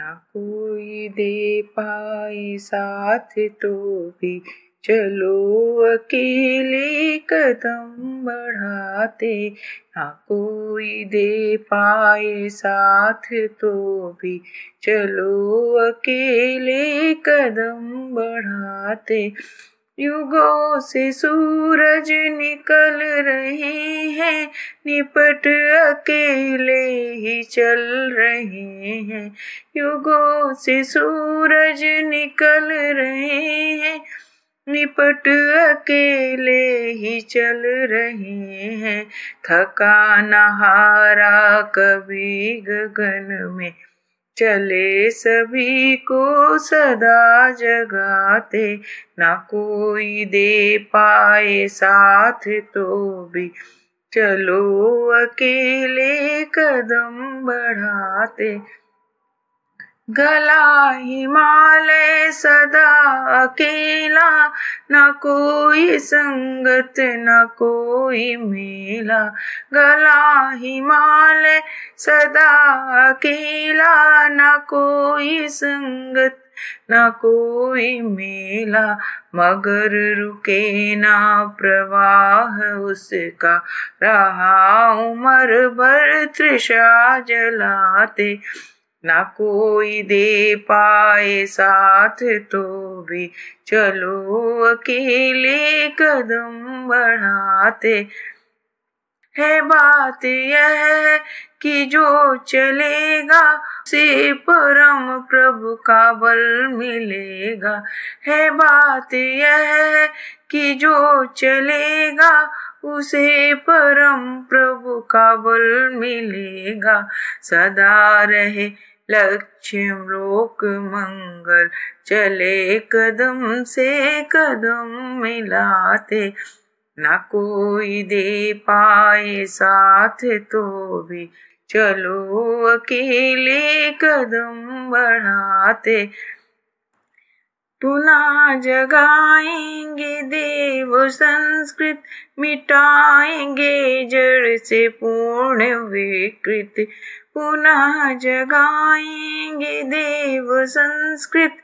ना कोई दे पाए साथ तो भी चलो अकेले कदम बढ़ाते ना कोई दे पाए साथ तो भी चलो अकेले कदम बढ़ाते युगों से सूरज निकल रहे हैं निपट अकेले ही चल रहे हैं युगों से सूरज निकल रहे हैं निपट अकेले ही चल रहे हैं थका नहारा कभी गगन में चले सभी को सदा जगाते ना कोई दे पाए साथ तो भी चलो अकेले कदम बढ़ाते गला हिमालय सदा अकेला न कोई संगत न कोई मेला गला हिमालय सदा अकेला न कोई संगत न कोई मेला मगर रुके ना प्रवाह उसका रहा उमर भर तृषा जलाते ना कोई दे पाए साथ तो भी चलो अकेले कदम बढ़ाते है बात यह कि जो चलेगा से परम प्रभु का बल मिलेगा है बात यह कि जो चलेगा उसे परम प्रभु का बल मिलेगा सदा रहे लक्ष्य लोक मंगल चले कदम से कदम मिलाते ना कोई दे पाए साथ तो भी चलो अकेले कदम बढ़ाते पुनः जगाएंगे देव संस्कृत मिटाएंगे जड़ से पूर्ण विकृत पुनः जगाएंगे देव संस्कृत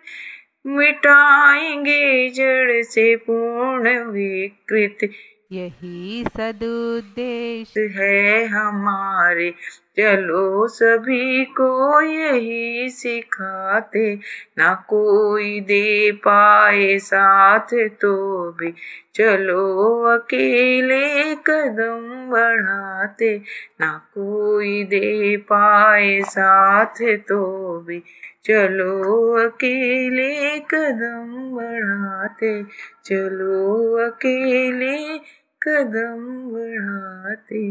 मिटाएंगे जड़ से पूर्ण विकृत यही सदुद्देश है हमारे चलो सभी को यही सिखाते ना कोई दे पाए साथ तो भी चलो अकेले कदम बढ़ाते ना कोई दे पाए साथ तो भी चलो अकेले कदम बढ़ाते चलो अकेले कदम बढ़ाते